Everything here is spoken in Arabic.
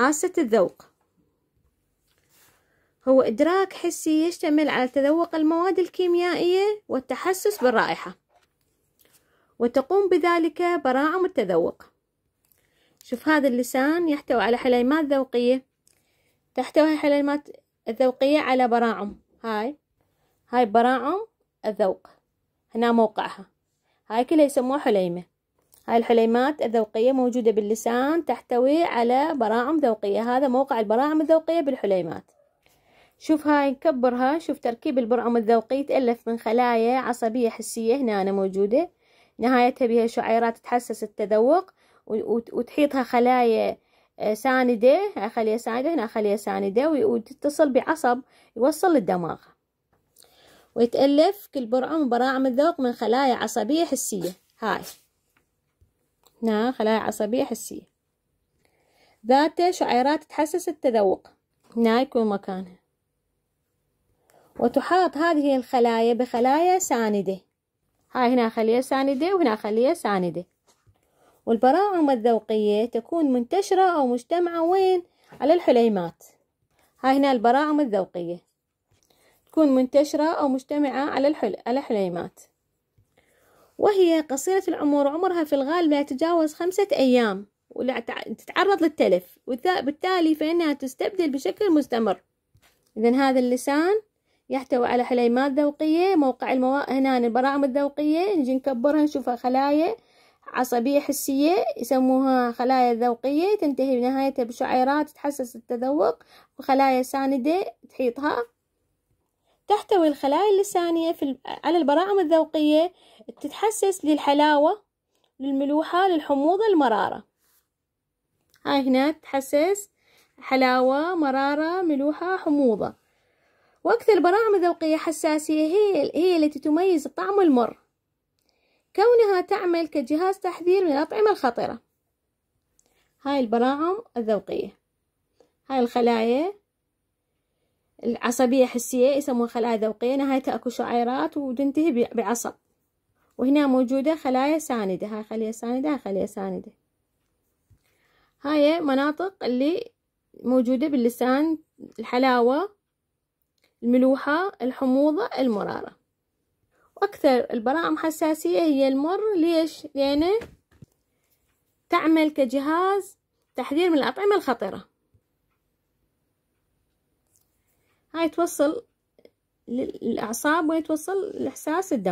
حاسة الذوق هو إدراك حسي يشتمل على تذوق المواد الكيميائية والتحسس بالرائحة وتقوم بذلك براعم التذوق شوف هذا اللسان يحتوي على حليمات ذوقية تحتوي الحليمات الذوقية على براعم هاي هاي براعم الذوق هنا موقعها هاي كلها يسموها حليمة هاي الحليمات الذوقية موجودة باللسان تحتوي على براعم ذوقية هذا موقع البراعم الذوقية بالحليمات شوف هاي نكبرها شوف تركيب البرعم الذوقي تألف من خلايا عصبية حسية هنا أنا موجودة نهايتها بها شعيرات تحسس التذوق وتحيطها خلايا آه، ساندة هاي خلية ساندة هنا خلية ساندة وتتصل بعصب يوصل للدماغ ويتألف كل برعم براعم الذوق من خلايا عصبية حسية هاي هنا خلايا عصبية حسية ذات شعيرات تحسس التذوق هنا يكون مكانها وتحاط هذه الخلايا بخلايا ساندة هاي هنا خلية ساندة وهنا خلية ساندة والبراعم الذوقية تكون منتشرة أو مجتمعة وين على الحليمات هاي هنا البراعم الذوقية تكون منتشرة أو مجتمعة على الحل... على الحليمات وهي قصيرة العمر عمرها في الغالب لا يتجاوز خمسة أيام ولا تتعرض للتلف وبالتالي فإنها تستبدل بشكل مستمر إذا هذا اللسان يحتوي على حليمات ذوقية موقع المواء هنا البراعم الذوقية نجي نكبرها نشوفها خلايا عصبية حسية يسموها خلايا ذوقية تنتهي بنهايتها بشعيرات تحسس التذوق وخلايا ساندة تحيطها تحتوي الخلايا اللسانية في على البراعم الذوقية تتحسس للحلاوة للملوحة للحموضة المرارة هاي هنا تحسس حلاوة مرارة ملوحة حموضة وأكثر البراعم الذوقية حساسية هي, هي التي تميز الطعم المر كونها تعمل كجهاز تحذير من الأطعمة الخطرة هاي البراعم الذوقية هاي الخلايا العصبية حسية يسموها خلايا ذوقية نهايتها أكو شعيرات وتنتهي بعصب وهنا موجودة خلايا ساندة هاي خلية ساندة هاي خلية ساندة هاي مناطق اللي موجودة باللسان الحلاوة الملوحة الحموضة المرارة وأكثر البراعم حساسية هي المر ليش؟ لأنه تعمل كجهاز تحذير من الأطعمة الخطرة هاي توصل للأعصاب ويتوصل لإحساس الدم